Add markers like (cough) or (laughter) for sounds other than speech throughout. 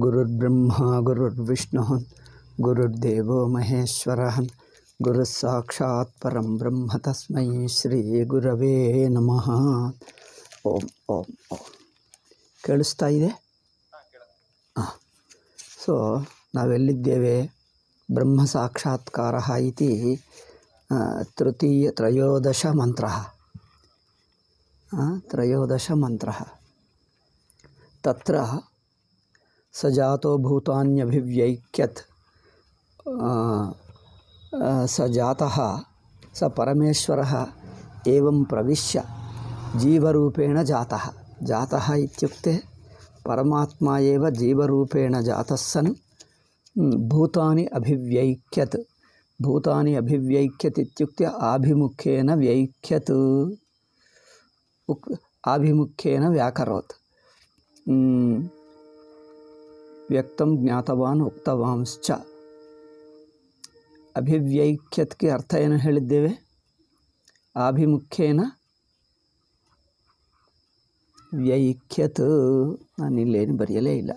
गुरुर्ब्रह्मा गुरुर्विष्णुः गुरुर्देवो महेश्वरः गुरुस्साक्षात् परं ब्रह्म तस्मै श्रीगुरवे नमः ओम ओम ओम ಕೇಳಿಸ್ತಾ ಇದೆ सो ಸೊ ब्रह्म ಬ್ರಹ್ಮ ಸಾಕ್ಷಾತ್ಕಾರ ಇತಿ ತೃತೀಯ ತ್ರಯೋದಶ ಮಂತ್ರ ತ್ರಯೋದಶ स जातो भूतान्यभिव्यैक्यत् स जाता स परमेश्वर एवं प्रवेश जीवरूपेण जाता जाता परमात्मा एव जीवरूपेण जातः सन् हम्म, भूतानि अभिव्यैक्यत् भूतानि अभिव्यैक्यत् इत्युक्ते आभिमुख्येन व्यैक्यत् उक् आभिमुख्येन व्याकरोत् हम्म, ವ್ಯಕ್ತ ಜ್ಞಾತವಾನ್ ಉಕ್ತವಾಂಶ್ಚ ಅಭಿವ್ಯೈಕ್ಯತ್ಗೆ ಅರ್ಥ ಏನು ಹೇಳಿದ್ದೇವೆ ಆಭಿಮುಖ್ಯೇನ ವ್ಯೈಕ್ಯತ್ ನಾನು ಇಲ್ಲೇನು ಬರೆಯಲೇ ಇಲ್ಲ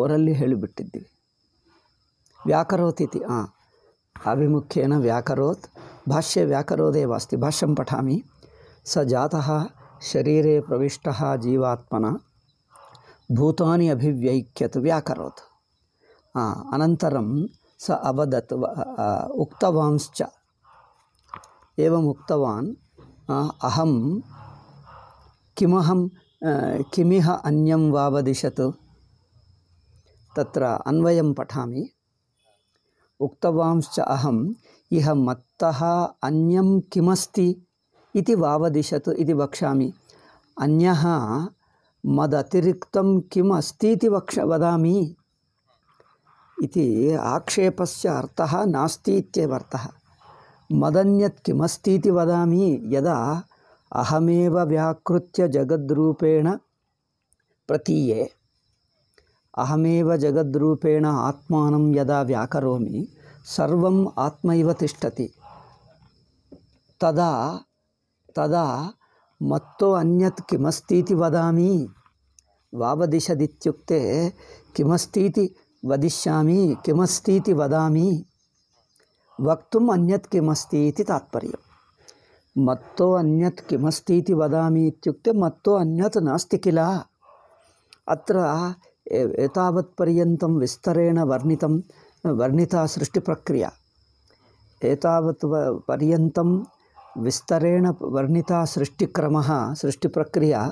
ಓರಲ್ಲಿ ಹೇಳಿಬಿಟ್ಟಿದ್ದೀವಿ ವ್ಯಾಕರೋತಿಥಿ ಹಾಂ ಆಭಿಮುಖ್ಯೇನ ವ್ಯಾಕರೋತ್ ಭಾಷ್ಯ ವ್ಯಾಕರೋದೇ ವಾಸ್ತಿ ಭಾಷ್ಯಂ ಪಠಾಮಿ ಸ ಜಾತಃ ಶರೀರೆ ಪ್ರವಿಷ್ಟ ಜೀವಾತ್ಮನ భూతాన్ని అభివ్యైక్యత్ వ్యాకరోత్ అనంతరం స అవదత్ ఉక్తవాంశ్చ ఏవం ఉక్తవాన్ అహం కిమహం కిమిహ అన్యం వావదిశత్ తత్ర అన్వయం పఠామి ఉక్తవాంశ్చ అహం ఇహ మత్త అన్యం కిమస్తి ఇది వావదిశత్ ఇది వక్ష్యామి అన్య मदतिरिक्तं किम् अस्ति इति वक्ष् वदामि इति आक्षेपस्य अर्थः नास्ति इत्येव अर्थः मदन्यत् किमस्तीति वदामि यदा अहमेव व्याकृत्य जगद्रूपेण प्रतीये अहमेव जगद्रूपेण आत्मानं यदा व्याकरोमि सर्वम् आत्मैव तिष्ठति तदा तदा मत्तो अन्यत् किमस्तीति वदामि वावदिशदित्युक्ते किमस्तीति वदिष्यामि किमस्तीति वदामि वक्तुम् अन्यत् किमस्तीति तात्पर्यम् मत्तो अन्यत् किमस्तीति वदामि इत्युक्ते मत्तो अन्यत् नास्ति किल अत्र एतावत्पर्यन्तं विस्तरेण वर्णितं वर्णिता सृष्टिप्रक्रिया एतावत् पर्यन्तं विस्तरेण वर्णिता सृष्टिक्रम सृष्टिप्रक्रिया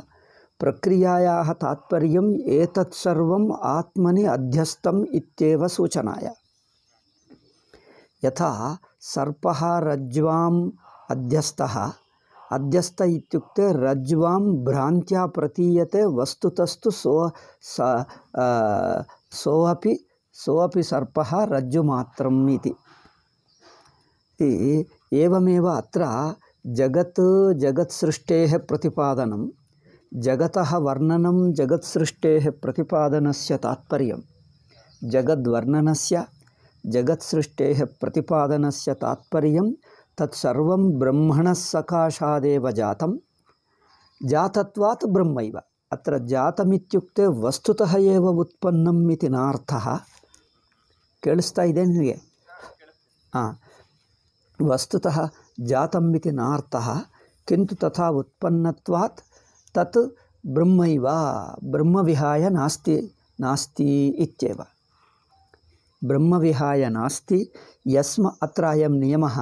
प्रक्रिया तात्पर्यम् एतत् आत्मनि अध्यस्तम इत्येव सूचनाय यथा सर्प रज्ज्वाम अध्यस्त अध्यस्त इत्युक्ते रज्ज्वां प्रतीयते वस्तुतस्तु सो स सोपि सर्प सर्पः रज्जुमात्रम् इति एवमेव अत्र जगत् जगत्सृष्टेः प्रतिपादनं जगतः वर्णनं जगत्सृष्टेः प्रतिपादनस्य तात्पर्यं जगद्वर्णनस्य जगत्सृष्टेः प्रतिपादनस्य तात्पर्यं तत्सर्वं ब्रह्मणः सकाशादेव जातं जातत्वात् ब्रह्मैव अत्र जातमित्युक्ते वस्तुतः एव उत्पन्नम् इति नार्थः केळस्ता निगे हा वस्तुतः जातम् इति नार्थः तथा उत्पन्नत्वात् तत् ब्रह्मैव ब्रह्म विहाय नास्ति ब्रह्म विहाय नास्ति यस्म अत्र अयं नियमः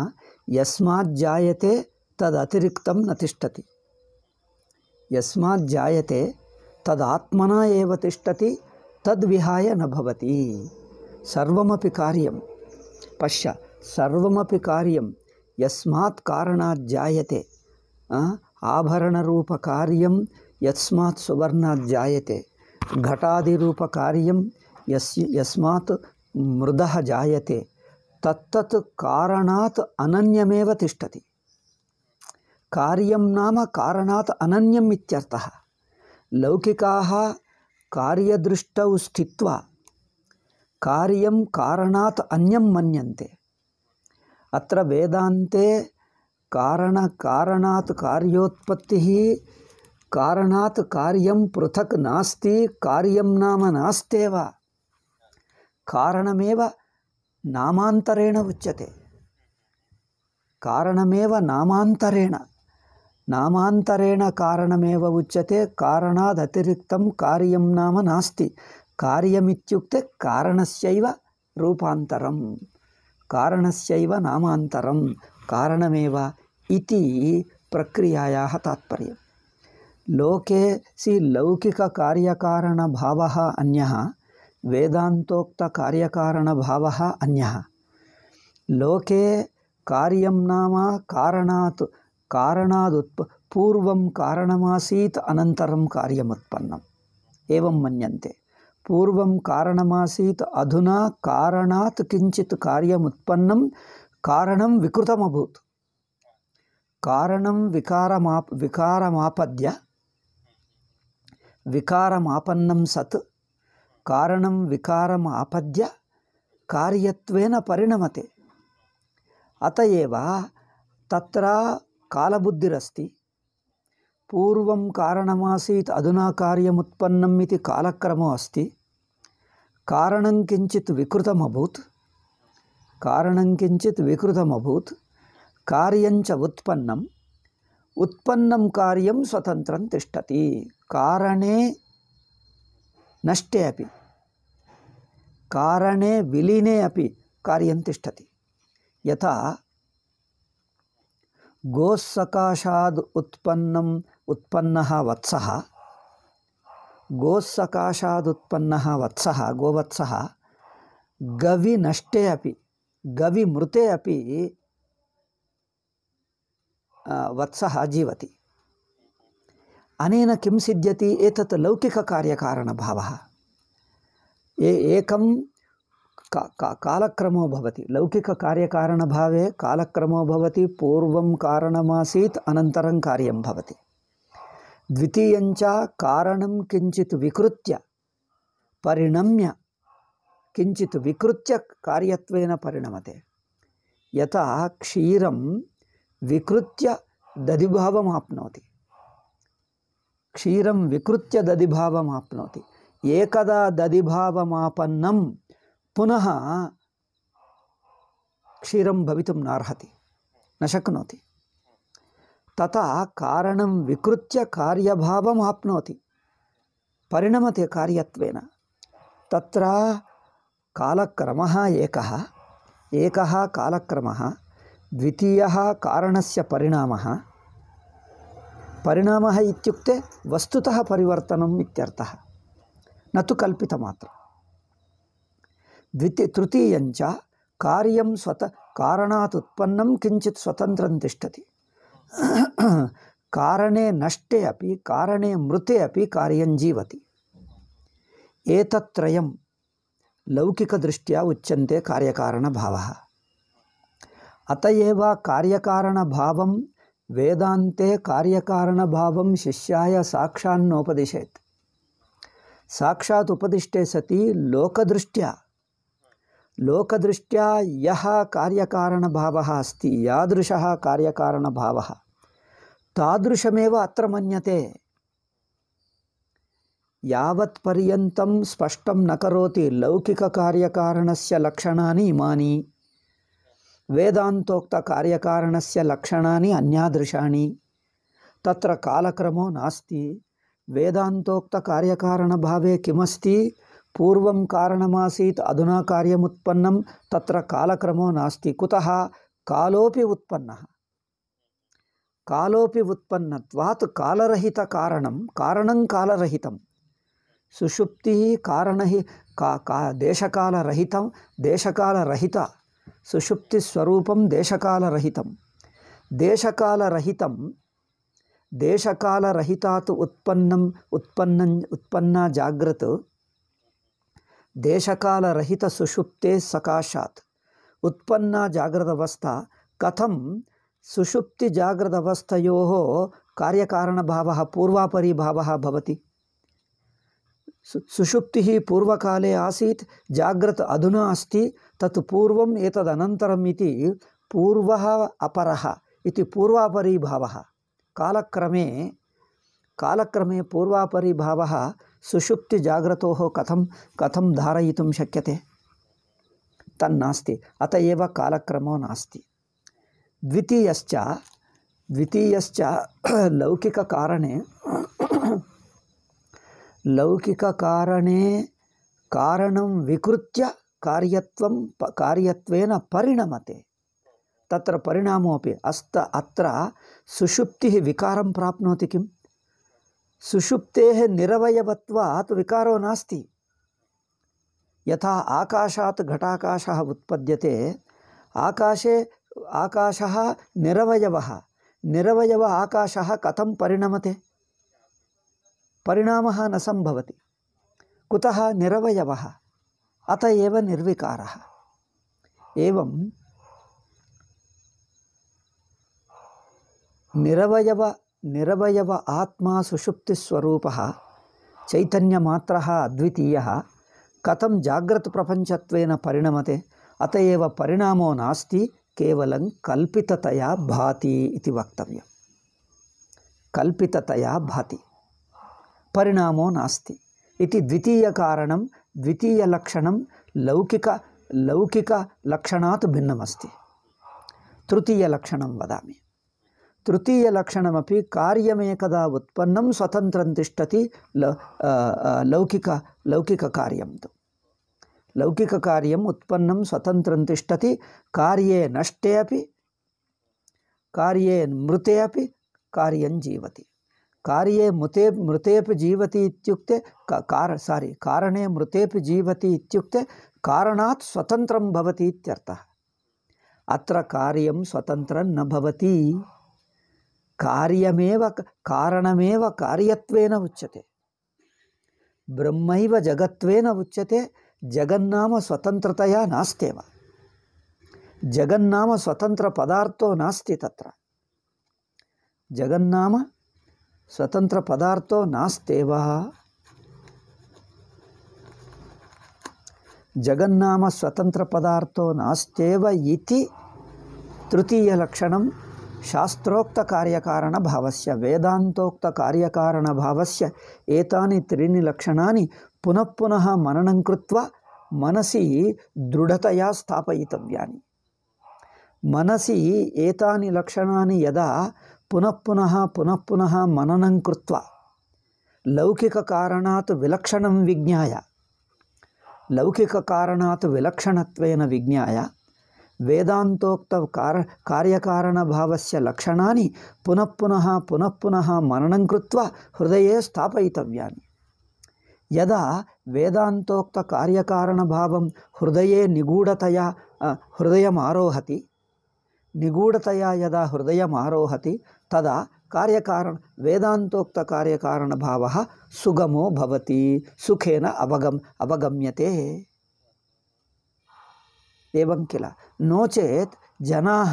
यस्माज्जायते तदात्मना एव तिष्ठति तद्विहाय न भवति पश्य सर्वमपि कार्यं यस्मात् कारणात् जायते आभरणरूपकार्यं यस्मात् सुवर्णात् जायते घटादिरूपकार्यं यस्य यस्मात् मृदः जायते तत्तत् कारणात् अनन्यमेव तिष्ठति कार्यं नाम कारणात् अनन्यम् इत्यर्थः लौकिकाः कार्यदृष्टौ स्थित्वा कार्यं कारणात् अन्यं मन्यन्ते अत्र वेदान्ते कारणकारणात् कार्योत्पत्तिः कारणात् कार्यं पृथक् नास्ति कार्यं नाम नास्त्येव कारणमेव नामान्तरेण उच्यते कारणमेव नामान्तरेण नामान्तरेण कारणमेव उच्यते कारणादतिरिक्तं कार्यं नाम नास्ति कार्यमित्युक्ते कारणस्यैव रूपान्तरम् कारण नामान्तरं कारणमेव इति प्रक्रियायाः तात्पर्यं लोकेसि लौकिककार्यकारणभावः अन्यः वेदान्तोक्तकार्यकारणभावः अन्यः लोके कार्यं नाम कारणात् कारणादुत्प पूर्व कारणमासी अनन्तरं कार्यमुत्पन्न एवं हैं पूर्व कारणमासीत् अधुना कारणात् किञ्चित् कार्यमुत्पन्नं कारणं विकृतमभूत् कारणं विकारमाप विकारमापद्य सत् कारणं विकारम् आपद्य कार्यत्वेन परिणमते अत तत्र कालबुद्धिरस्ति पूर्व कारणमासीत् अधुना कार्यमुत्पन्नम् इति कालक्रमो अस्ति कारणं किञ्चित् विकृतमभूत् कारणं किञ्चित् विकृतमभूत् उत्पन्न उत्पन्नम् उत्पन्नं कार्यं स्वतन्त्रं तिष्ठति कारणे नष्टे अपि कारणे विलीने अपि कार्यं तिष्ठति यथा गोस्सकाशाद् उत्पन्नं उत्पन्नः वत्स गोस्सकाशादुत्पन्नः वत्सः गोवत्सः गविनष्टे अपि गविमृते अपि वत्सः जीवति अनेन किं सिद्ध्यति एतत् लौकिककार्यकारणभावः ये एकं का, का कालक्रमो भवति लौकिककार्यकारणभावे कालक्रमो भवति पूर्वं कारणमासीत् अनन्तरं कार्यं भवति ద్వితీయంచ కారణం కించిత్ వికృత్య పరిణమ్య కించిత్ వికృత్య కార్యత్వైన పరిణమతే యత క్షీరం వికృత్య దదిభావం ఆప్నోతి క్షీరం వికృత్య దదిభావం ఆప్నోతి ఏకదా దదిభావమాపన్నం పునః క్షీరం భవితుం నార్హతి నశక్నోతి शक्नोति तथा कारणं विकृत्य कार्यभावम् आप्नोति परिणमते कार्यत्वेन तत्र कालक्रमः एकः एकः कालक्रमः द्वितीयः कारणस्य परिणामः परिणामः इत्युक्ते वस्तुतः न तु कल्पितमात्रम् द्वितीय तृतीयञ्च कार्यं स्वतः कारणात् उत्पन्नं किञ्चित् स्वतन्त्रं कारणे नष्टे अपि कारणे मृते अपि कार्यं जीवति एतत्त्रयं लौकिकदृष्ट्या उच्यन्ते कार्यकारणभावः अत एव कार्यकारणभावं वेदान्ते कार्यकारणभावं शिष्याय साक्षान्नोपदिशेत् साक्षात् उपदिष्टे सति लोकदृष्ट्या लोकदृष्ट्या यः कार्यकारणभावः अस्ति यादृशः कार्यकारणभावः तादृशमेव अत्र मन्यते यावत्पर्यन्तं स्पष्टं न करोति लौकिककार्यकारणस्य लक्षणानि इमानि वेदान्तोक्तकार्यकारणस्य लक्षणानि अन्यादृशानि तत्र कालक्रमो नास्ति वेदान्तोक्तकार्यकारणभावे किमस्ति पूर्वं कारणमासीत् अधुना कार्यमुत्पन्नं तत्र कालक्रमो नास्ति कुतः कालोपि उत्पन्नः कालोपि उत्पन्नत्वात् कालरहितकारणं कारणं कालरहितं सुषुप्तिः कारणहि का का देशकालरहितं देशकालरहित सुषुप्तिस्वरूपं देशकालरहितं देशकालरहितं देशकालरहितात् उत्पन्नम् उत्पन्नम् उत्पन्ना जागृत् देशकालरहितसुषुप्तेः सकाशात् उत्पन्ना जागृदवस्था कथं सुषुप्ति जागृत सुषुप्तिजाग्रदवस्थयोः पूर्वापरी पूर्वापरिभावः भवति सु सुषुप्तिः पूर्वकाले आसीत् जागृत अधुना अस्ति तत् पूर्वम् एतदनन्तरम् इति पूर्वः अपरः इति पूर्वापरिभावः कालक्रमे कालक्रमे पूर्वापरिभावः सुषुप्तिजाग्रतोः कथं कथं धारयितुं शक्यते तन्नास्ति अत एव कालक्रमो नास्ति द्वितीय द्वितीयश्च लौकिककारणे लौकिककारणे कारणं विकृत्य कार्यत्वं कार्य कार्यत्वेन परिणमते तत्र परिणामोऽपि अस्त अत्र विकार प्राप्त प्राप्नोति किं सुषुप्तेः निरवयवत्वात् विकारो नास्ति यथा आकाशात् घटाकाशः उत्पद्यते आकाशे आकाशः निरवयवः निरवयव आकाशः कथं परिणमते परिणामः न सम्भवति कुतः निरवयवः अत एव निर्विकारः एवं निरवयव निरवयव आत्मा सुषुप्तिस्वरूपः चैतन्यमात्रः अद्वितीयः कथं जाग्रत्प्रपञ्चत्वेन परिणमते अत एव परिणामो नास्ति केवलं कल्पिततया भाति इति वक्तव्यं कल्पिततया भाति परिणामो नास्ति इति द्वितीयकारणं द्वितीयलक्षणं लौकिक लौकिकलक्षणात् भिन्नमस्ति तृतीयलक्षणं वदामि तृतीयलक्षणमपि कार्यमेकदा उत्पन्नं स्वतन्त्रं तिष्ठति लौकिक लौकिककार्यं तु लौकिक कार्यम उत्पन्न स्वतंत्र ठति कार्ये नष्टे कार्ये मृते कार्य जीवति कार्ये मृते मृते जीवती कार सारी कारणे मृते जीवती कारण स्वतंत्र स्वतन्त्रं अत्र कार्यं स्वतंत्र नवती कार्यमेव कारणमेव कार्यत्वेन उच्यते ब्रह्मैव जगत्वेन उच्यते जगन्नाम स्वतंत्रतया नास्त्येव जगन्नाम स्वतन्त्रपदार्थो नास्ति तत्र जगन्नाम स्वतन्त्रपदार्थो नास्त्येव जगन्नाम स्वतन्त्रपदार्थो नास्त्येव इति तृतीयलक्षणं शास्त्रोक्तकार्यकारणभावस्य वेदान्तोक्तकार्यकारणभावस्य एतानि त्रीणि लक्षणानि पुनः पुनः मननं कृत्वा मनसि दृढतया स्थापयितव्यानि मनसी एतानि लक्षणानि यदा पुनः पुनः पुनः पुनः मननं कृत्वा लौकिककारणात् विलक्षणं विज्ञाय लौकिककारणात् विलक्षणत्वेन विज्ञाय वेदान्तोक्तकार कार्यकारणभावस्य लक्षणानि पुनः पुनः पुनः पुनः मननं कृत्वा हृदये यदा वेदान्तोक्तकार्यकारणभावं हृदये निगूढतया हृदयमारोहति निगूढतया यदा आरोहति तदा कार्यकारण वेदान्तोक्तकार्यकारणभावः सुगमो भवति सुखेन अवगम् अवगम्यते एवं किल नो चेत् जनाः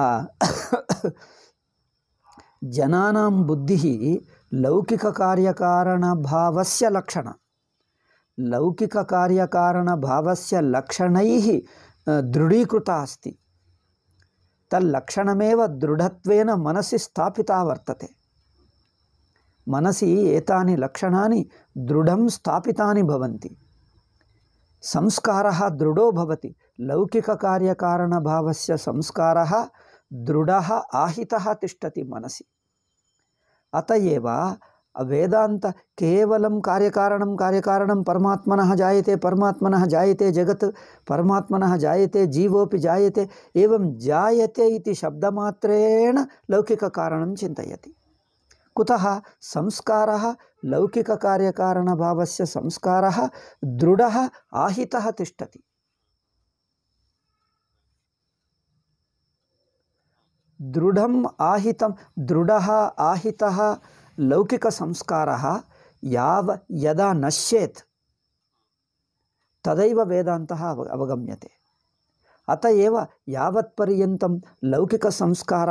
(coughs) जनानां बुद्धिः लौकिक भाव से लक्षण लौकिक भाव लौकिककार्यकारणभावस्य लक्षणैः दृढीकृता अस्ति तल्लक्षणमेव दृढत्वेन मनसी स्थापिता वर्तते मनसि एतानि लक्षणानि दृढं स्थापितानि भवन्ति संस्कारः दृढो भवति से संस्कार दृढ़ आहिता ठति मनसी अतएव वेदांत केवलं कार्यकारण कार्यकारण परमात्म जायते परमात्म जायते जगत् परमात्म जायते जीवोपि जायते एवं जायते इति शब्दमात्रेण लौकिककारणं चिन्तयति कुतः संस्कारः लौकिककार्यकारणभावस्य संस्कार दृढ़ आहिता तिष्ठति ದೃಢಂ ಆಹಿತಂ ದೃಢ ಆಹಿತ ಲೌಕಿಕ ಸಂಸ್ಕಾರ ಯಾವ ಯದಾ ನಶ್ಯೇತ್ ತದೈವ ವೇದಾಂತ ಅವ ಅವಗಮ್ಯತೆ ಅತ ಏವ ಯಾವತ್ ಪರ್ಯಂತಂ ಲೌಕಿಕ ಸಂಸ್ಕಾರ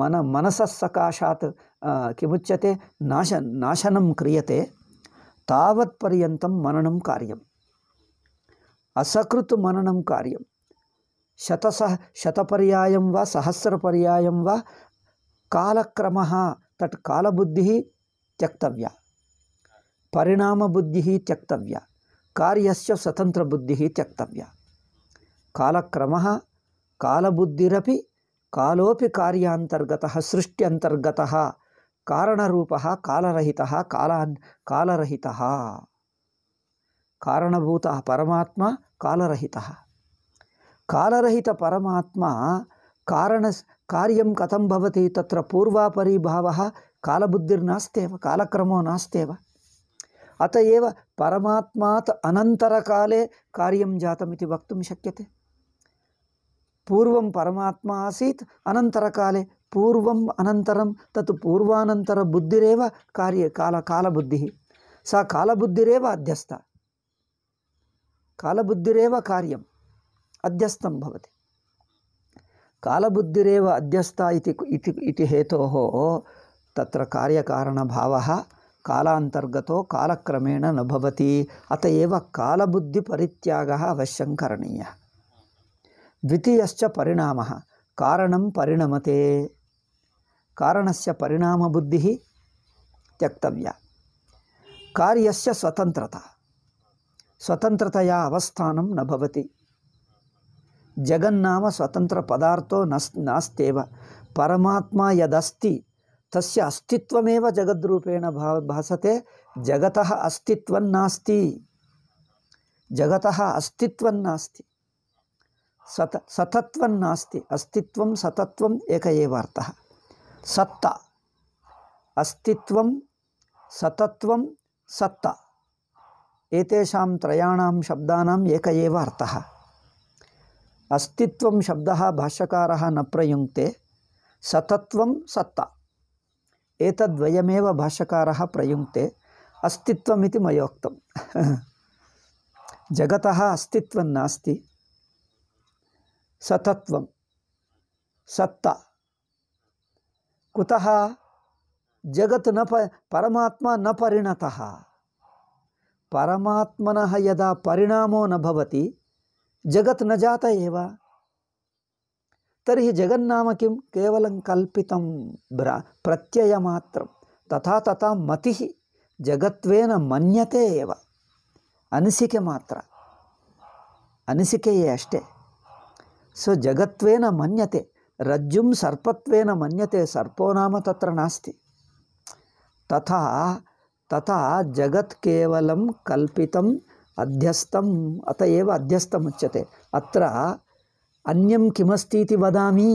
ಮನ ಮನಸ್ಸಕಾಶಾತ್ ಕಿಮುಚ್ಯತೆ ನಾಶ ನಾಶನಂ ಕ್ರಿಯತೆ ತಾವತ್ ಪರ್ಯಂತಂ ಮನನಂ ಕಾರ್ಯಂ ಅಸಕೃತ್ ಮನನಂ ಕಾರ್ಯಂ शतसः शतपर्यायं वा सहस्रपर्यायं वा कालक्रमः तत् कालबुद्धिः त्यक्तव्या परिणामबुद्धिः त्यक्तव्या कार्यस्य स्वतन्त्रबुद्धिः त्यक्तव्या कालक्रमः कालबुद्धिरपि कालोपि कार्यान्तर्गतः सृष्ट्यन्तर्गतः कारणरूपः कालरहितः कालान् कालरहितः कारणभूतः परमात्मा कालरहितः ಕಾಲರಹಿತ ಪರಮಾತ್ಮ ಕಾರಣ ಕಾರ್ಯಂ ಕಥಂ ಭವತಿ ತತ್ರ ಪೂರ್ವಾಪರಿ ಭಾವ ಕಾಲಬುದ್ಧಿರ್ನಾಸ್ತೇವ ಕಾಲಕ್ರಮೋ ನಾಸ್ತೇವ ಅತ ಏವ ಪರಮಾತ್ಮಾತ್ ಅನಂತರ ಕಾಲೇ ಕಾರ್ಯಂ ಜಾತಮಿತಿ ವಕ್ತುಂ ಶಕ್ಯತೆ पूर्वं परमात्मा आसीत् अनन्तरकाले पूर्वम् अनन्तरं तत् पूर्वानन्तरबुद्धिरेव कार्ये काल कालबुद्धिः सा कालबुद्धिरेव अध्यस्ता कालबुद्धिरेव कार्यं అధ్యస్థం భవతి కాలబుద్ధిరేవ అధ్యస్థ ఇది ఇది హేతోः తత్ర కార్యకారణభావः కాలాంతర్గతో కాలక్రమేణ నభవతి అత ఏవ పరిత్యాగ అవశ్యం కరణీయ ద్వితీయశ్చ పరిణామ కారణం పరిణమతే కారణస్య పరిణామబుద్ధి త్యక్తవ్య కార్యస్య స్వతంత్రత స్వతంత్రతయా అవస్థానం నభవతి जगन्नाम स्वतंत्र पदार्थो नास्त्येव परमात्मा यदस्ति तस्य अस्तित्वमेव जगद्रूपेण भा भासते जगतः अस्तित्वन्नास्ति जगतः अस्तित्वन्नास्ति सत सतत्वन्नास्ति अस्तित्वं सतत्वम् एक एव अर्थः सत्ता अस्तित्वं सतत्वं सत्ता एतेषां त्रयाणां शब्दानाम् एक एव अर्थः अस्तिव शब्द भाष्यकार न प्रयुंते सतत्व सत्ता एतद्वयमेव भाष्यकारः प्रयुङ्क्ते अस्तित्वमिति मयोक्तं (laughs) जगतः अस्तित्वं नास्ति सतत्वं सत्ता कुतः जगत् न प परमात्मा न परिणत परमात्मन यदा परिणामो नवती जगत् न जात एव तरी जगन्नाम कि कवल कल प्रत्ययमात्र तथा तथा मति जगत् मनते अनसिके मात्र अनसिके अस्टे सो जगत् मनते रज्जु सर्पत्व मनते सर्पो नाम त्र नास्ति तथा तथा जगत् कवल कल्पितं अध्यस्तम् अत एव अध्यस्तम् उच्यते अत्र अन्यं किमस्ति इति वदामि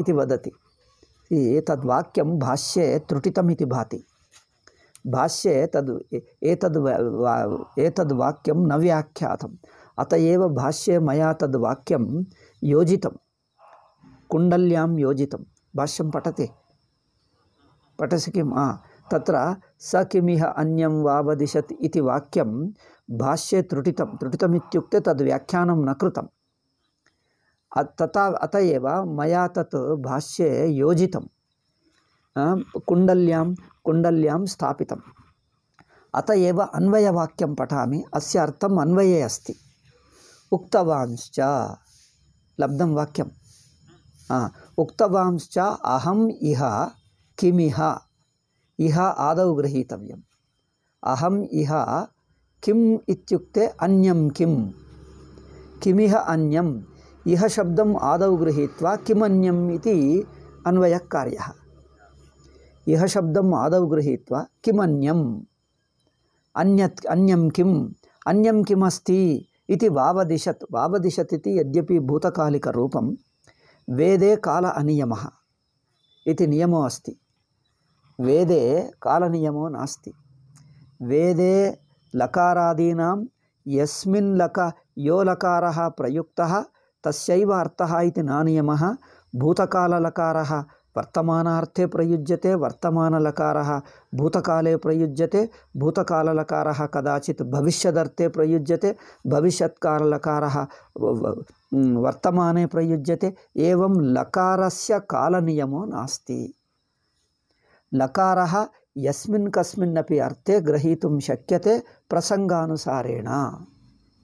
इति वदति एतद्वाक्यं भाष्ये त्रुटितमिति भाति भाष्ये तद् एतद् एतद्वाक्यं न व्याख्यातम् अत एव भाष्ये मया तद्वाक्यं योजितं कुण्डल्यां योजितं भाष्यं पठति पठसि किं तत्र स किमिह अन्यं वा वदिषत् इति वाक्यं భాష్యే త్రుటితం త్రుటితమిత్యుక్తే తద్ వ్యాఖ్యానం నకృతం తథా అత ఏవ మయా తత్ భాష్యే యోజితం కుండల్యాం కుండల్యాం స్థాపితం అత ఏవ అన్వయవాక్యం పఠామి అస్య అర్థం అన్వయే అస్తి ఉక్తవాంశ్చ లబ్ధం వాక్యం ఉక్తవాంశ్చ అహం ఇహ కిమిహ ఇహ ఆదౌ గ్రహీతవ్యం అహం ఇహ किम् इत्युक्ते अन्यं किम् किमिह अन्यम् इह शब्दम् आदौ गृहीत्वा किमन्यम् इति अन्वयकार्यः इह शब्दम् आदौ गृहीत्वा किमन्यम् अन्यत् अन्यं किम् अन्यं किमस्ति इति वावदिशत् वावदिशत् इति यद्यपि भूतकालिकरूपं वेदे काल अनियमः इति नियमो अस्ति वेदे कालनियमो नास्ति वेदे लकारादीना यस्मिन् लक यो लकारः प्रयुक्तः तस्यैव अर्थः इति न नियमः भूतकाललकारः वर्तमानार्थे प्रयुज्यते वर्तमानलकारः भूतकाले प्रयुज्यते भूतकाललकारः कदाचित् भविष्यदर्थे प्रयुज्यते भविष्यत्काललकारः वर्तमाने प्रयुज्यते एवं लकारस्य कालनियमो नास्ति लकारः ಯಸ್ಮಿನ್ ಕಸ್ಮಿನ್ನಪಿ ಅರ್ಥೆ ಗ್ರಹೀತು ಶಕ್ಯತೆ ಪ್ರಸಂಗಾನುಸಾರೇಣ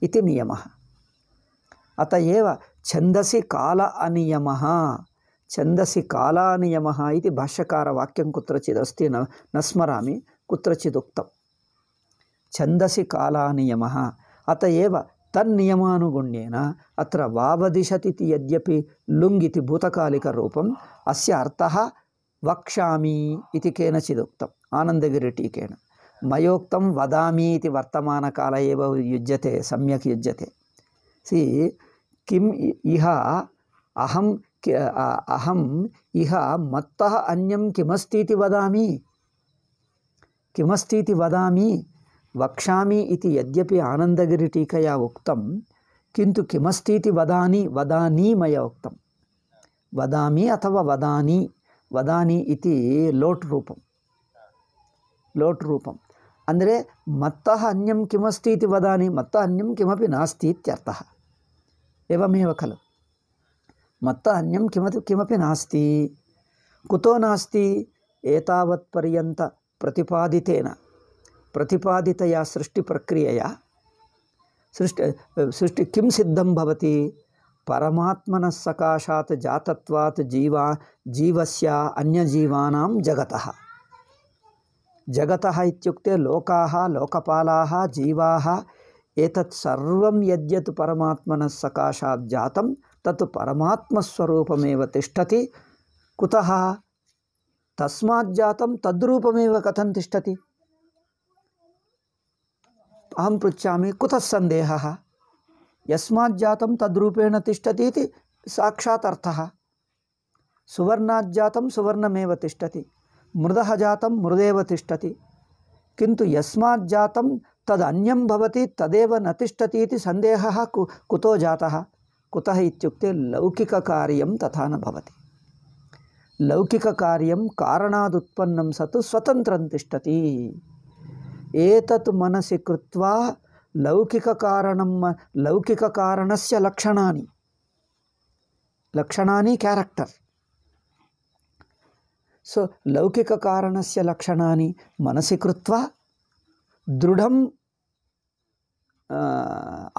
ಇತಿ ನಿಯಮ ಅತ ಛಂದಸಿ ಕಾಲ ಅನಿಯಮ ಛಂದಸಿ ಕಾಲ ಅನಿಯಮ ಇತಿ ಭಾಷ್ಯಕಾರ ವಾಕ್ಯಂ ಕುತ್ರಚಿದ್ ಅಸ್ತಿ ನ ನ ಸ್ಮರಾಮಿ ಛಂದಸಿ ಕಾಲ ಅನಿಯಮ ಅತ ತನ್ನಿಯಮಾನುಗುಣ್ಯೇನ ಅತ್ರ ವಾವದಿಶತಿತಿ ಯದ್ಯಪಿ ಲುಂಗಿತಿ ಭೂತಕಾಲಿಕರೂಪಂ ಅಸ್ಯ ವಕ್ಷಾಮಿ ಇತಿ ಕೇನಚಿದುಕ್ತಂ ఆనందగిరి టీకేణ మయోక్తం వదామీతి వర్తమానకాల ఏవ యుజ్యతే సమ్యక్ యుజ్యతే సి కిం ఇహ అహం అహం ఇహ మత్త అన్యం కిమస్తీతి వదామి కిమస్తీతి వదామి వక్ష్యామి ఇది యద్యపి ఆనందగిరి టీకయా ఉక్తం కింటు కిమస్తీతి వదాని వదాని మయ ఉక్తం వదామి అథవా వదాని వదాని ఇది లోట్ రూపం लोट रूप अरे मत अन्म किमस्ती वादा मत अन्म कि नास्थ एवमेव खलु मत अन्म कि नास्ती कुतो नास्ती एतावत्पर्यंत सृष्टि प्रक्रिया सृष्टि सृष्टि किं सिद्धं भवति परमात्मन सकाशात् जातत्वात् जीवा जीवस अन्यजीवानां जगत जगत इत्युक्ते लोकाः लोकपालाः जीवाः एतत् परमात्म सकाशा जात तत् परमात्मस्वूपमे ठति कुतः तस्माज्जातं तद्रूपमेव कथं ठति अहम पृछा कुत सन्देह यस्मा तद्रूपेण तिष्ठति साक्षात् अर्थः सुवर्णाज्जातं सुवर्णमेव तिष्ठति मृद जातं मृदेव तिष्ठति किन्तु यस्माज्जातं तदन्यं भवति तदेव न तिष्ठति सन्देहः कु कुतो जातः कुतः इत्युक्ते लौकिककार्यं तथा न भवति लौकिककार्यं कारणादुत्पन्नं स तु स्वतन्त्रं तिष्ठति एतत् मनसि कृत्वा लौकिककारणं लौकिककारणस्य लक्षणानि लक्षणानि क्यारक्टर् सो लौकिककारणस्य लक्षणानि मनसि कृत्वा दृढं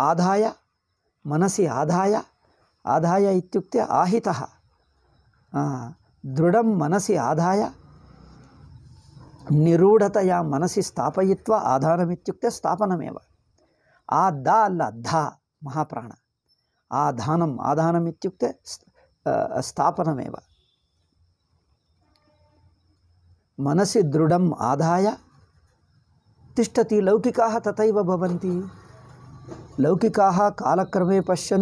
आधाय मनसि आधाय आधाय इत्युक्ते आहितः दृढं मनसि आधाय ನಿರೂಢತೆಯ ಮನಸ್ಸಿ ಸ್ಥಾಪಯಿತ್ವ ಆಧಾನಮಿತ್ಯುಕ್ತೆ ಸ್ಥಾಪನಮೇವ ಆ ದ ಅಲ್ಲ ಧ ಮಹಾಪ್ರಾಣ ಆಧಾನಂ ಆಧಾನಮಿತ್ಯುಕ್ತೆ ಸ್ಥಾಪನಮೇವ मनसी दृढ़ आदाय ठति लौकिकाः तथा भवन्ति कालक्रमे पश्य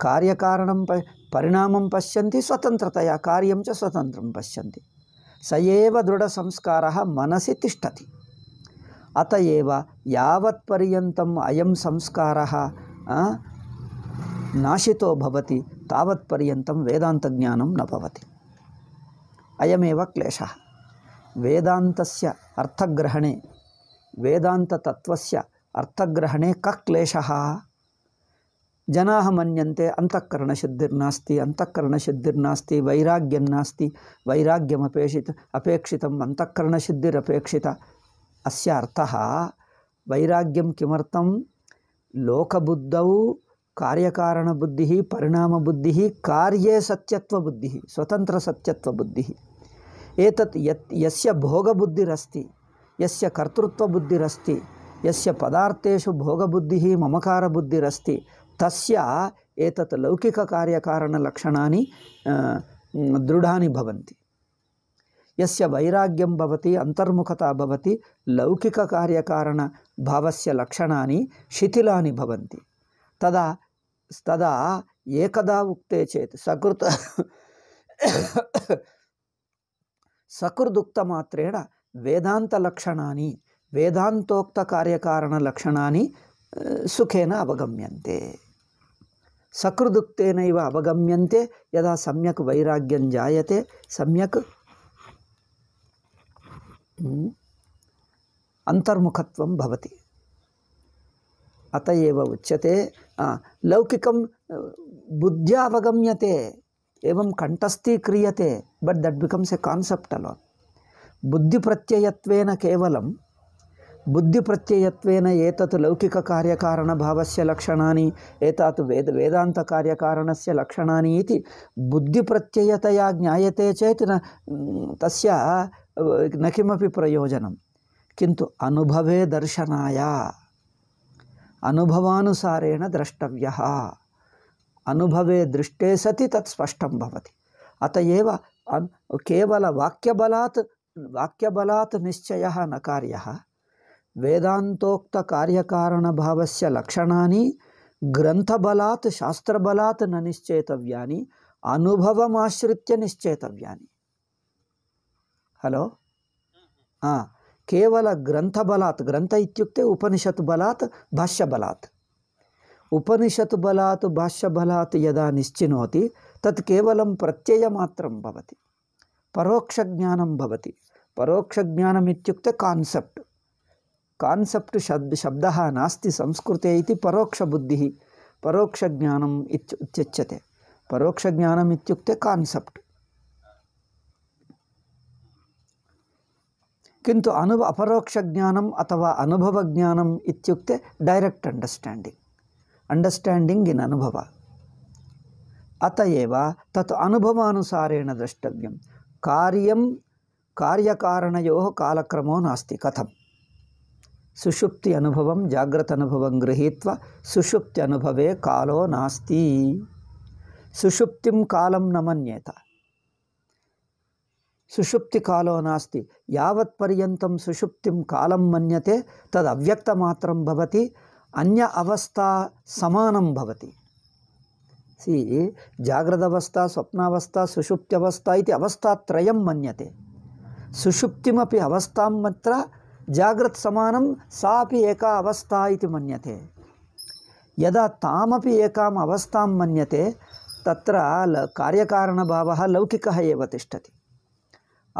कार्यकारणं प परिणाम पश्य स्वतंत्रतया कार्य स्वतंत्र पश्य पश्यन्ति स एव दृढसंस्कारः मनसि तिष्ठति अत एव यावत्पर्यन्तम् अयं संस्कारः नाशितो भवति तावत्पर्यन्तं वेदान्तज्ञानं न भवति अयमेव क्लेशः वेदान्तस्य अर्थग्रहणे वेदान्ततत्त्वस्य अर्थग्रहणे कः क्लेशः जनाः मन्यन्ते अन्तःकरणशुद्धिर्नास्ति अन्तःकरणशुद्धिर्नास्ति वैराग्यं नास्ति वैराग्यमपेक्षित अपेक्षितम् अन्तःकरणशुद्धिरपेक्षित अस्य अर्थः वैराग्यं किमर्थं लोकबुद्धौ कार्यकारणबुद्धिः परिणामबुद्धिः कार्ये सत्यत्वबुद्धिः स्वतन्त्रसत्यत्वबुद्धिः ఏతత్ యత్ యస్య భోగబుద్ధిరస్తి కర్తృత్వ బుద్ధిరస్తి ఎస్య పదార్థేషు భోగబుద్ధి మమకార బుద్ధిరస్తి తస్య ఏతత్ లౌకిక కార్యకారణ లక్షణాన్ని దృఢాని భవంతి ఎస్య వైరాగ్యం భవతి అంతర్ముఖత భవతి లౌకిక కార్యకారణ భావస్య లక్షణాన్ని శిథిలాని భవంతి తదా తదా ఏకదా ఉక్తే చేత్ సకృత सकृदुक्तमात्रेण वेदान्तलक्षणानि वेदान्तोक्तकार्यकारणलक्षणानि सुखेन अवगम्यन्ते सकृदुक्तेनैव अवगम्यन्ते यदा सम्यक् जायते सम्यक् अन्तर्मुखत्वं भवति अत एव उच्यते लौकिकं बुद्ध्यावगम्यते एवं कण्ठस्थीक्रियते but that becomes a concept alone. బుద్ధి ప్రత్యయత్వేన కేవలం బుద్ధి ప్రత్యయత్వేన ఏతత్ లౌకిక కార్యకారణభావస్య లక్షణాన్ని ఏతాత్ వేద వేదాంత కార్యకారణస్య లక్షణాన్ని ఇది బుద్ధి ప్రత్యయతయా జ్ఞాయతే చేత్ తస్య न किमपि ప్రయోజనం किन्तु अनुभवे दर्शनाय अनुभवानुसारेण द्रष्टव्यः अनुभवे दृष्टे सति तत् स्पष्टं भवति अत एव केवल वाक्यबला वाक्यबला निश्चय न कार्य वेदातकार्यकारण भाव से लक्षणा ग्रंथबला शास्त्रबला न निश्चेतव्या अभवमाश्रि निश्चेतव्या हलो हाँ केवल ग्रंथबला ग्रंथ इतुक्त उपनिषत् बला भाष्यबला उपनिषत् बला भाष्यबला यदा निश्चिनोती तत्कल केवलं प्रत्ययमात्रं भवति परोक्षज्ञानं भवति परोक्षज्ञानम् इत्युक्ते नास्ति संस्कृते इति परोक्षबुद्धिः परोक्षज्ञानम् इत् इत्युच्यते परोक्षज्ञानम् इत्युक्ते अनु अपरोक्षज्ञानम् अथवा अनुभवज्ञानम् इत्युक्ते डैरेक्ट् अण्डर्स्टाण्डिङ्ग् अण्डर्स्टाण्डिङ्ग् इन् अनुभव अतएव तत् अनुभवानुसारेण कार्य कार्यं कार्यकारणयोः कालक्रमो नास्ति कथं सुषुप्ति अनुभवं जाग्रत अनुभवं गृहीत्वा सुषुप्ति अनुभवे कालो नास्ति सुषुप्तिं कालं न मन्येत सुषुप्तिकालो नास्ति यावत्पर्यन्तं सुषुप्तिं कालं मन्यते तदव्यक्तमात्रं भवति अन्य अवस्था समानं भवति सि जाग्रदवस्था स्वप्नावस्था सुषुप्त्यवस्था इति अवस्थात्रयं मन्यते सुषुप्तिमपि अवस्थां अत्र जागृत्समानं सा अपि एका अवस्था इति मन्यते यदा तामपि एकाम् अवस्थां मन्यते तत्र कार्यकारणभावः लौकिकः एव तिष्ठति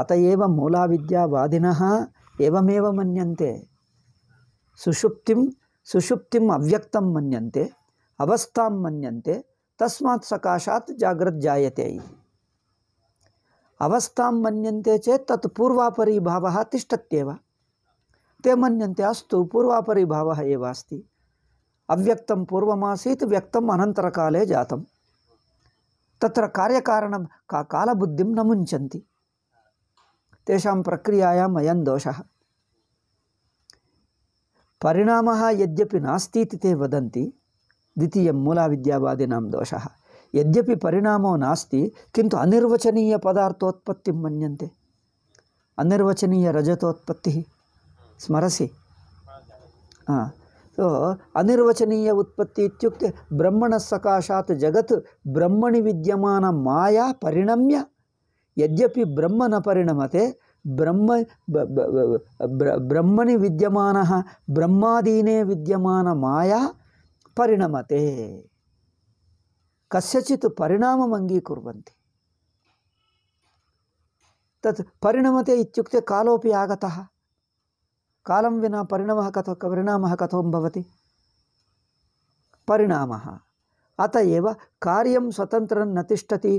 अत एव मूलाविद्यावादिनः एवमेव मन्यन्ते सुषुप्तिं सुषुप्तिम् अव्यक्तं मन्यन्ते अवस्थां मन्यन्ते तस्मा सकाशात जागृत जायते अवस्था मनते चेत तत्पूर्वापरी भाव तिष्ठत्येव ते मनते अस्त पूर्वापरी भाव एव अस्ति अव्यक्तं पूर्वमासीत् व्यक्तम् अनन्तरकाले जातं तत्र कार्यकारणं का कालबुद्धि न मुंती तेषां प्रक्रियायाम् अयं दोषः यद्यपि नास्ती इति ते वदन्ति द्वितीयं मूलाविद्यावादिनां दोषः यद्यपि परिणामो नास्ति पदार्थोत्पत्ति मनते मन्यन्ते अनिर्वचनीयरजतोत्पत्तिः स्मरसी हाँ तो अनिर्वचनीय उत्पत्ति इत्युक्ते ब्रह्मणस्सकाशात् जगत् ब्रह्मणि विद्यमानमाया परिणम्य यद्यपि ब्रह्म न परिणमते ब्रह्म ब्रह्मणि विद्यमानः ब्रह्मादीने विद्यमानमाया పరిణమతే కస్యచిత్ పరిణామం అంగీకుర్వంతి తత్ పరిణమతే ఇత్యుక్తే కాలోపి ఆగత కాలం వినా పరిణమ కథ పరిణామ కథం భవతి పరిణామ అత ఏవ కార్యం స్వతంత్రం నతిష్టతి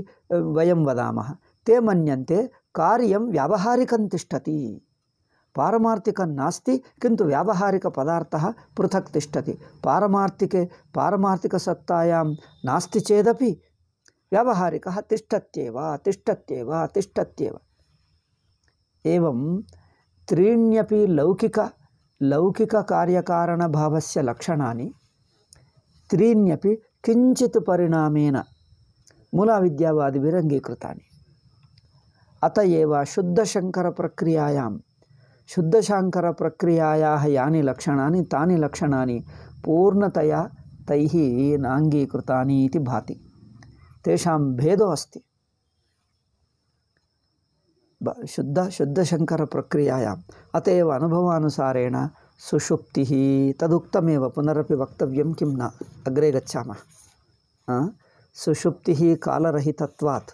వయం వదామ తే మన్యంతే కార్యం వ్యావహారికం తిష్టతి पारमार्थिकं नास्ति किन्तु व्यावहारिकपदार्थः पृथक् तिष्ठति पारमार्थिके पारमार्थिकसत्तायां नास्ति चेदपि व्यावहारिकः तिष्ठत्येव तिष्ठत्येव तिष्ठत्येव एवं त्रीण्यपि लौकिक लौकिककार्यकारणभावस्य लक्षणानि त्रीण्यपि किञ्चित् परिणामेन मूलाविद्यावादिभिरङ्गीकृतानि अत एव शुद्धशङ्करप्रक्रियायां शुद्धशाङ्करप्रक्रियायाः प्रक्रिया लक्षण तानि लक्षण पूर्णतया तैः नांगीकृता भाति तेषां शुद्ध शुद्धशंकर प्रक्रिया अतएव अनुभवानुसारेण सुषुप्ति तदुक्तमेव पुनरपी वक्त कि अग्रे गच्छामः सुषुप्ति कालरहित्वात्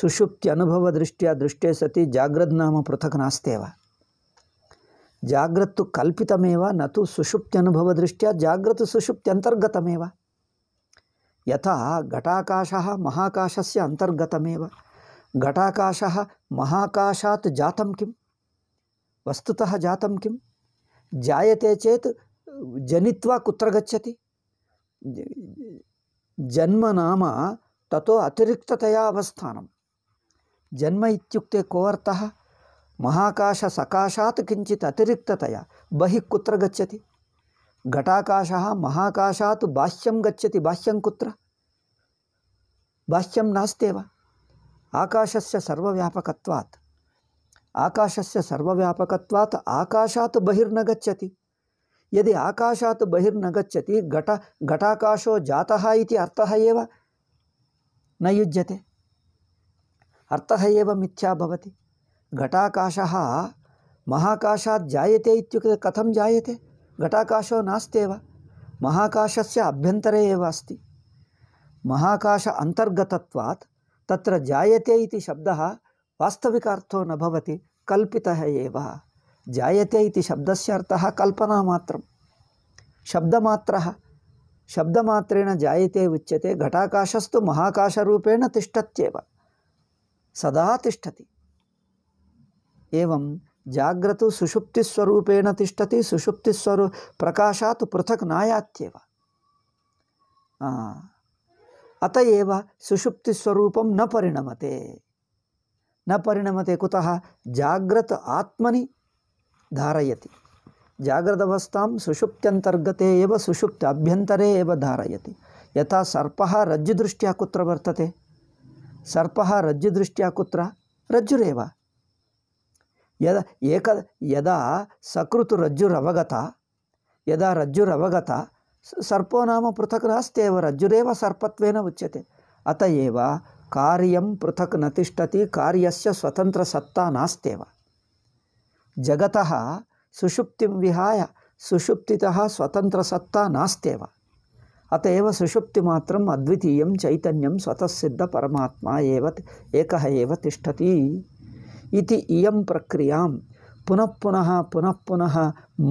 सुषुप्त्यनुभवदृष्ट्या दृष्टे सति जाग्रद्नाम पृथक नास्त्येव जाग्रत कलमेव न तु सुषुप्त्यनुभवदृष्ट्या जागृत् सुषुप्त्यन्तर्गतमेव यथा घटाकाश महाकाश से अंतर्गतमेव घटाकाश महाकाशा जात कि वस्तु जात कि जायते चेत जनित्वा कुत्र गच्छति जन्म नाम ततो अतिरिक्ततया अवस्थानं जन्म इत्युक्ते को अर्थः महाकाश महाकाशसकाशात् किंचित अतिरिक्ततया बहि कुत्र गच्छति घटाकाशः महाकाशात् बाह्यं गच्छति बाह्यं कुत्र बाह्यं नास्त्येव आकाशस्य सर्वव्यापकत्वात् आकाशस्य सर्वव्यापकत्वात् आकाशात् बहिर्न गच्छति यदि आकाशात् बहिर्न गच्छति घट घटाकाशो जातः इति अर्थः एव न युज्यते अर्थः एव मिथ्या भवति घटाकाशः महाकाशात् जायते इत्युक्ते कथं जायते घटाकाशो नास्त्येव महाकाशस्य अभ्यन्तरे एव अस्ति महाकाश अन्तर्गतत्वात् तत्र जायते इति शब्दः वास्तविकार्थो न भवति कल्पितः एव जायते इति शब्दस्य अर्थः कल्पनामात्रं शब्दमात्रः शब्दमात्रेण जायते उच्यते घटाकाशस्तु महाकाशरूपेण तिष्ठत्येव सदा तिष्ठति एवं जाग्रत सुषुप्तिस्वरूपेण तिष्ठति सुषुप्तिस्वरू प्रकाशात पृथक नायात्येव अतएव एव सुषुप्तिस्वरूपं न परिणमते न परिणमते कुतः जाग्रत आत्मनि धारयति जाग्रदवस्थां सुषुप्त्यन्तर्गते एव सुषुप्त अभ्यन्तरे एव धारयति यथा सर्पः रज्जुदृष्ट्या कुत्र वर्तते सर्पः रज्जुदृष्ट्या कुत्र रज्जुरेव ಯದ ಏಕ ಯದಾ ಸಕೃತು ರಜ್ಜುರವಗತ ಯದಾ ರಜ್ಜುರವಗತ ಸರ್ಪೋ ನಾಮ ಪೃಥಕ್ ನಾಸ್ತೇವ ರಜ್ಜುರೇವ ಸರ್ಪತ್ವೇನ ಉಚ್ಯತೆ ಅತ ಏವ ಕಾರ್ಯಂ ಪೃಥಕ್ ನ ತಿಷ್ಟತಿ ಕಾರ್ಯಸ್ಯ ಸ್ವತಂತ್ರ ಸತ್ತಾ ನಾಸ್ತೇವ ಜಗತಃ ಸುಷುಪ್ತಿಂ ವಿಹಾಯ ಸುಷುಪ್ತಿತಃ ಸ್ವತಂತ್ರ ಸತ್ತಾ ನಾಸ್ತೇವ ಅತ ಸುಷುಪ್ತಿ ಮಾತ್ರ ಅದ್ವಿತೀಯಂ ಚೈತನ್ಯಂ ಸ್ವತಃಸಿದ್ಧ ಪರಮಾತ್ಮ ಏವ ಏಕ ಏವ ತಿಷ್ಟತಿ इति इयं प्रक्रियां पुनः पुनः पुनः पुनः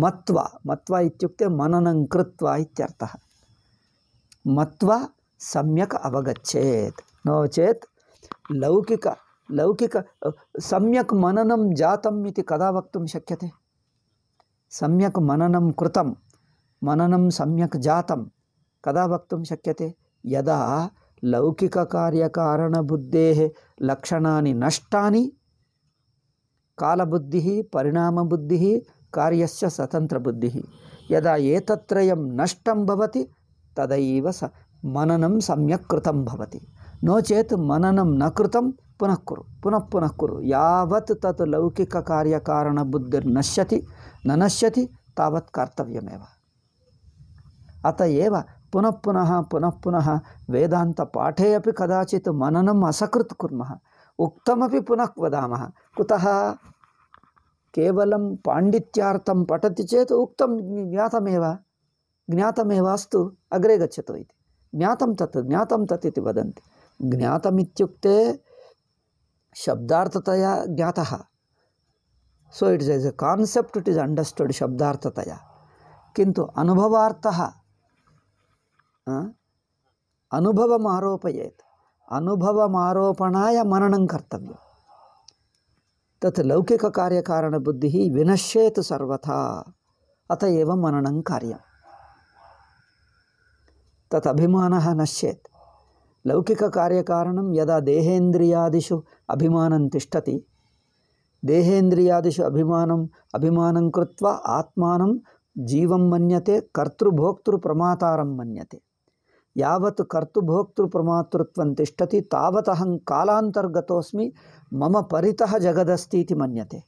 मत्वा मत्वा इत्युक्ते मननं कृत्वा इत्यर्थः मत्वा सम्यक् अवगच्छेत् नो चेत् लौकिक लौकिक सम्यक् मननं जातम् इति कदा वक्तुं शक्यते सम्यक् मननं कृतं मननं सम्यक् जातं कदा वक्तुं शक्यते यदा लौकिककार्यकारणबुद्धेः लक्षणानि नष्टानि కాలబుద్ధి పరిణామబుద్ధి కార్యస్య స్వతంత్రబుద్ధి యదా ఏతత్రయం నష్టం భవతి తదైవ స మననం సమ్యక్ కృతం భవతి నోచేత్ మననం నకృతం పునఃకురు పునఃపునఃకురు యావత్ తత్ లౌకిక కార్యకారణ కార్యకారణబుద్ధిర్నశ్యతి నశ్యతి తావత్ కర్తవ్యమేవ అత ఏవ పునఃపున వేదాంత పాఠే అపి కదాచిత్ మననం అసకృత్ కుర్మ ఉక్తమీ పునః వదామः కుతः కేవలం పాండిత్యార్థం పఠతి చేత్ ఉక్తం జ్ఞాతమేవ జ్ఞాతమేవాస్తు అగ్రే గచ్చతో ఇది జ్ఞాతం తత్ జ్ఞాతం తత్ ఇది వదంతి జ్ఞాతమిత్యుక్తే శబ్దార్థతయా జ్ఞాత so it's as a concept it is understood శబ్దార్థతయా కింటు అనుభవార్థ అనుభవం ఆరోపయేత్ అనుభవమారోపణాయ ఆరోపణాయ మననం కర్తవ్యం तत् लौकिककार्यकारणबुद्धिः विनश्येत् सर्वथा अतएव मनन मननं कार्यं नश्ये अभिमानः नश्येत् लौकिककार्यकारणं यदा देहेन्द्रियादिषु अभिम तिष्ठति देहेन्द्रियादिषु अभिमानम् अभिमानं कृत्वा आत्मानं जीवं मन्यते कर्तृभोक्तृप्रमातारं मन्यते यावत् कर्तृभोक्तृप्रमातृत्वं तिष्ठति तावत् अहं कालान्तर्गतोऽस्मि मम परितः जगदस्ती इति मन्यते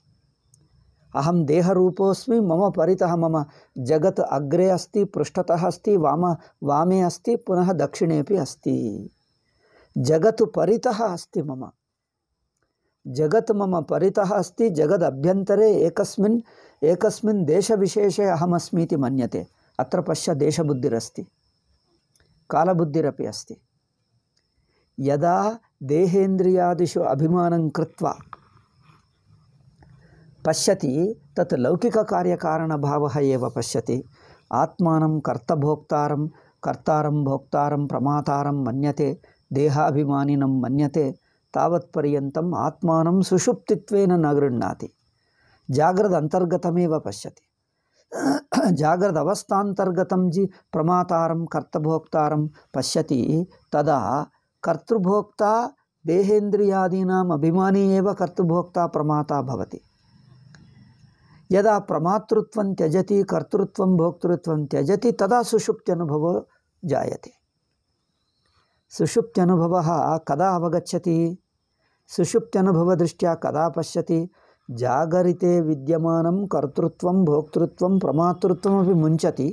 अहं देहरूपोऽस्मि मम परितः मम जगत् अग्रे अस्ति पृष्ठतः अस्ति वाम वामे अस्ति पुनः दक्षिणेपि अस्ति जगत् परितः अस्ति मम जगत् मम परितः अस्ति जगदभ्यन्तरे एकस्मिन् एकस्मिन् देशविशेषे अहमस्मि मन्यते अत्र पश्य देशबुद्धिरस्ति कालबुद्धिरपि अस्ति यदा देहेन्द्रियादिषु अभिमानं कृत्वा पश्यति तत् लौकिककार्यकारणभावः एव पश्यति आत्मानं कर्तभोक्तारं कर्तारं भोक्तारं प्रमातारं मन्यते देहाभिमानिनं मन्यते तावत्पर्यन्तम् आत्मानं सुषुप्तित्वेन न गृह्णाति जाग्रदन्तर्गतमेव पश्यति जाग्रदवस्थान्तर्गतं जि प्रमातारं कर्तभोक्तारं पश्यति तदा कर्तृभोक्ता देहेन्द्रियादीनाम् अभिमानी एव कर्तृभोक्ता प्रमाता भवति यदा प्रमातृत्वं त्यजति कर्तृत्वं भोक्तृत्वं त्यजति तदा सुषुप्त्यनुभवो जायते सुषुप्त्यनुभवः कदा अवगच्छति दृष्ट्या कदा पश्यति जागरिते विद्यमानं कर्तृत्वं भोक्तृत्वं प्रमातृत्वमपि मुञ्चति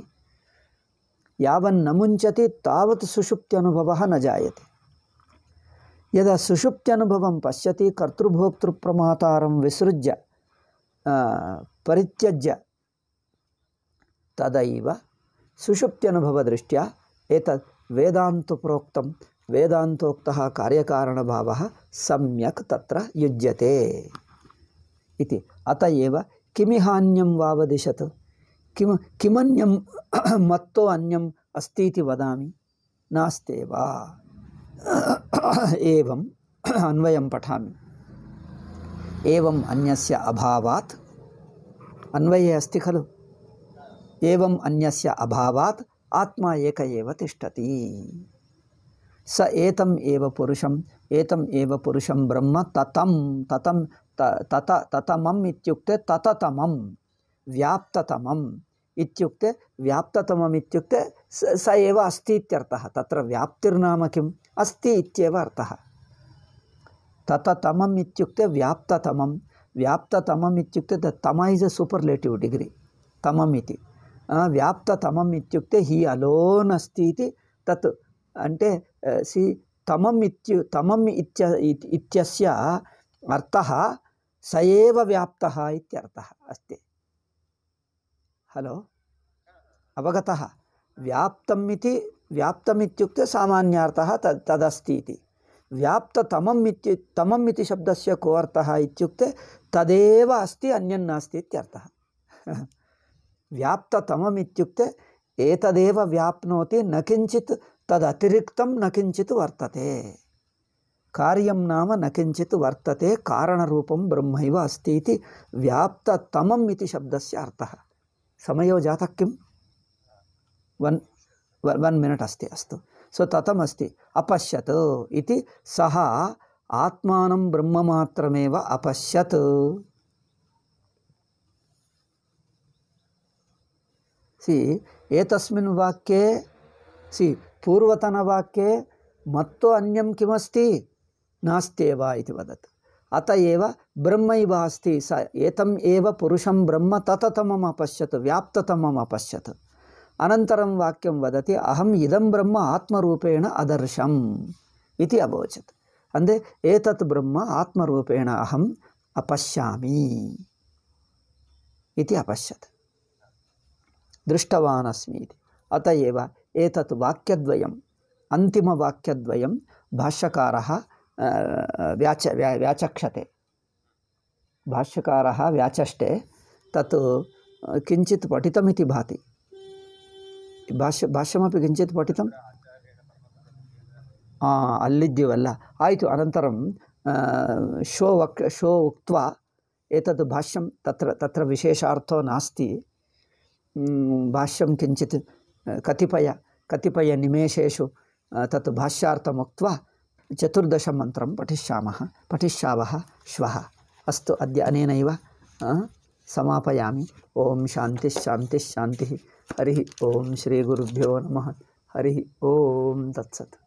यावन्न मुञ्चति तावत् सुषुप्त्यनुभवः न जायते యదా సుషుప్త్యనుభవం పశ్యతి కర్తృభోక్తృప్రమాతారం విసృజ్య పరిత్యజ్య తదైవ దృష్ట్యా ఏత వేదాంతు ప్రోక్తం వేదాంతోక్త కార్యకారణభావ సమ్యక్ తత్ర యుజ్యతే ఇది అత ఏవ కిమిహాన్యం వావదిశత్ కిమ కిమన్యం మత్తో అన్యం అస్తి వదామి నాస్తేవా (coughs) एवम् (coughs) अन्वयं पठामि एवम् अन्यस्य अभावात् अन्वये अस्ति खलु एवम् अन्यस्य अभावात् आत्मा एक एव तिष्ठति स एतम् एव पुरुषम् एतम् एव पुरुषं ब्रह्म ततं ततं तत ततमम् इत्युक्ते तततमं व्याप्ततमम् इत्युक्ते व्याप्ततमम् इत्युक्ते स एव अस्ति इत्यर्थः तत्र व्याप्तिर्नाम किम् अस्ति इत्येव अर्थः तत तमम् इत्युक्ते व्याप्ततमं व्याप्ततमम् इत्युक्ते द तम इस् एपर् लेटिव् डिग्रि तमम् इति व्याप्ततमम् इत्युक्ते हि अलोन् अस्ति इति तत् अन्ते सि तमम् इत्युत्तमम् इत्यस्य अर्थः स एव व्याप्तः इत्यर्थः अस्ति हलो अवगतः व्याप्तम् इति व्यातमुक्त इत्युक्ते सामान्यार्थः तद् तदस्ति इति व्याप्ततमम् इत्यु तमम् इति शब्दस्य को अर्थः इत्युक्ते तदेव अस्ति अन्यन्नास्ति इत्यर्थः (laughs) व्याप्ततमम् इत्युक्ते एतदेव व्याप्नोति न किञ्चित् तदतिरिक्तं न किञ्चित् वर्तते कार्यं नाम न किञ्चित् वर्तते कारणरूपं ब्रह्मैव अस्ति इति व्याप्ततमम् इति शब्दस्य अर्थः समयो जातः किं वन् వన్ మినిट् अस्ति अस्तु सो तथमस्ति అపశ్యత్ ఇది सः ఆత్మానం బ్రహ్మమాత్రమేవ అపశ్యత్ సి ఏతస్మిన్ వాక్యే సి పూర్వతన వాక్యే మత్తో అన్యం కిమస్తి నాస్తేవా ఇది వదత్ అత ఏవ బ్రహ్మైవ అస్తి స ఏతం ఏవ పురుషం బ్రహ్మ తతతమం అపశ్యత్ వ్యాప్తతమం అపశ్యత్ अनन्तरं वाक्यं वदति अहम् इदं ब्रह्म आत्मरूपेण अदर्शम् इति अबोचत् अन्ते एतत् ब्रह्म आत्मरूपेण अहम् अपश्यामि इति अपश्यत् दृष्टवान् अस्मि इति अत एव एतत् वाक्यद्वयम् अन्तिमवाक्यद्वयं भाष्यकारः व्याच व्या व्याचक्षते भाष्यकारः व्याचष्टे तत् किञ्चित् पठितमिति भाति ಭಾಷ್ಯ ಭಾಷ್ಯಮಿ ಕಿಂಚಿತ್ ಪಠಿತಂ ಅಲ್ಲಿದ್ದೀವಲ್ಲ ಆಯಿತು ಅನಂತರಂ ಶೋ ವಕ್ ಶೋ ಉಕ್ತ एतद् भाष्यं तत्र तत्र विशेषार्थो नास्ति भाष्यं किञ्चित् कतिपय कतिपयनिमेषेषु तत् भाष्यार्थमुक्त्वा चतुर्दशमन्त्रं पठिष्यामः पठिष्यावः श्वः अस्तु अद्य अनेनैव समापयामि ॐ शान्तिः शान्तिः शान्तिः हरिः ओम श्री गुरुभ्यो नम हरिः ओम तत्सत्